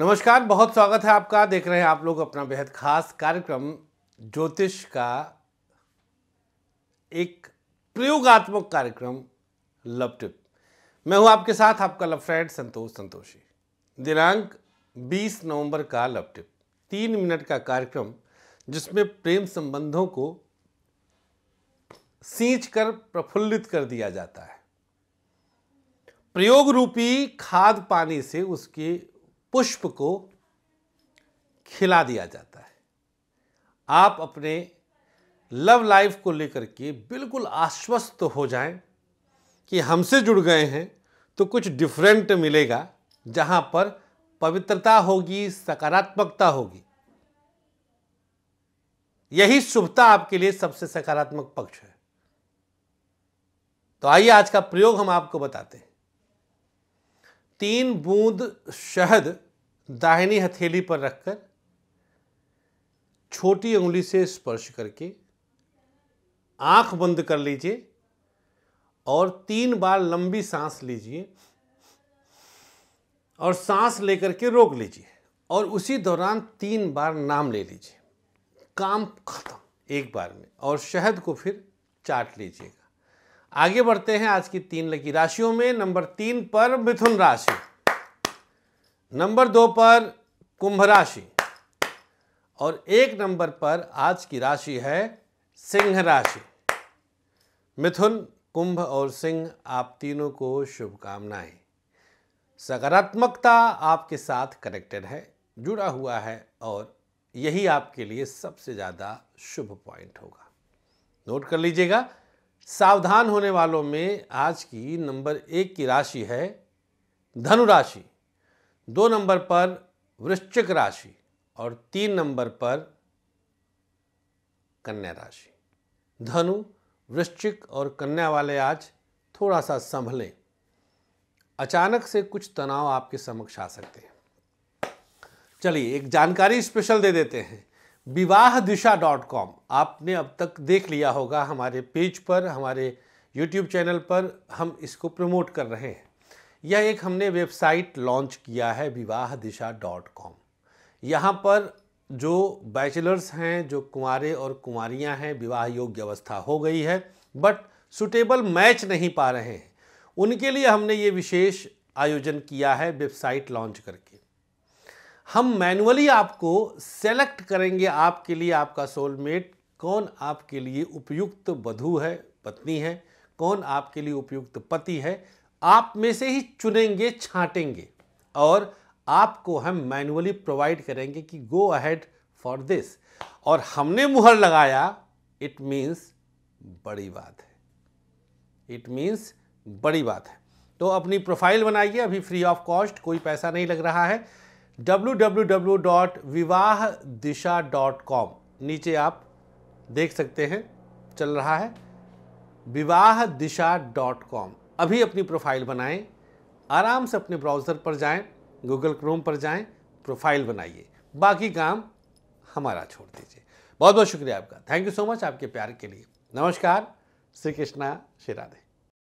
नमस्कार बहुत स्वागत है आपका देख रहे हैं आप लोग अपना बेहद खास कार्यक्रम ज्योतिष का एक प्रयोगात्मक कार्यक्रम लव टिप मैं हूं आपके साथ आपका लव फ्रेंड संतोष संतोषी दिनांक 20 नवंबर का लव टिप तीन मिनट का कार्यक्रम जिसमें प्रेम संबंधों को सींच कर प्रफुल्लित कर दिया जाता है प्रयोग रूपी खाद पानी से उसके पुष्प को खिला दिया जाता है आप अपने लव लाइफ को लेकर के बिल्कुल आश्वस्त हो जाएं कि हमसे जुड़ गए हैं तो कुछ डिफरेंट मिलेगा जहां पर पवित्रता होगी सकारात्मकता होगी यही शुभता आपके लिए सबसे सकारात्मक पक्ष है तो आइए आज का प्रयोग हम आपको बताते हैं तीन बूंद शहद दाहिनी हथेली पर रखकर छोटी उंगली से स्पर्श करके आंख बंद कर लीजिए और तीन बार लंबी सांस लीजिए और सांस लेकर के रोक लीजिए और उसी दौरान तीन बार नाम ले लीजिए काम खत्म एक बार में और शहद को फिर चाट लीजिएगा आगे बढ़ते हैं आज की तीन लकी राशियों में नंबर तीन पर मिथुन राशि नंबर दो पर कुंभ राशि और एक नंबर पर आज की राशि है सिंह राशि मिथुन कुंभ और सिंह आप तीनों को शुभकामनाएं सकारात्मकता आपके साथ कनेक्टेड है जुड़ा हुआ है और यही आपके लिए सबसे ज़्यादा शुभ पॉइंट होगा नोट कर लीजिएगा सावधान होने वालों में आज की नंबर एक की राशि है धनु राशि दो नंबर पर वृश्चिक राशि और तीन नंबर पर कन्या राशि धनु वृश्चिक और कन्या वाले आज थोड़ा सा संभलें अचानक से कुछ तनाव आपके समक्ष आ सकते हैं चलिए एक जानकारी स्पेशल दे देते हैं विवाह दिशा डॉट कॉम आपने अब तक देख लिया होगा हमारे पेज पर हमारे यूट्यूब चैनल पर हम इसको प्रमोट कर रहे हैं यह एक हमने वेबसाइट लॉन्च किया है विवाह दिशा डॉट कॉम यहाँ पर जो बैचलर्स हैं जो कुंवारे और कुंवरियाँ हैं विवाह योग्य अवस्था हो गई है बट सुटेबल मैच नहीं पा रहे हैं उनके लिए हमने ये विशेष आयोजन किया है वेबसाइट लॉन्च करके हम मैनुअली आपको सेलेक्ट करेंगे आपके लिए आपका सोलमेट कौन आपके लिए उपयुक्त बधू है पत्नी है कौन आपके लिए उपयुक्त पति है आप में से ही चुनेंगे छांटेंगे और आपको हम मैनुअली प्रोवाइड करेंगे कि गो अहेड फॉर दिस और हमने मुहर लगाया इट मीन्स बड़ी बात है इट मीन्स बड़ी बात है तो अपनी प्रोफाइल बनाइए अभी फ्री ऑफ कॉस्ट कोई पैसा नहीं लग रहा है www.vivahdisha.com नीचे आप देख सकते हैं चल रहा है विवाह दिशा डॉट कॉम अभी अपनी प्रोफाइल बनाएं आराम से अपने ब्राउज़र पर जाएं गूगल क्रोम पर जाएं प्रोफाइल बनाइए बाकी काम हमारा छोड़ दीजिए बहुत बहुत शुक्रिया आपका थैंक यू सो मच आपके प्यार के लिए नमस्कार श्री कृष्णा श्री राधे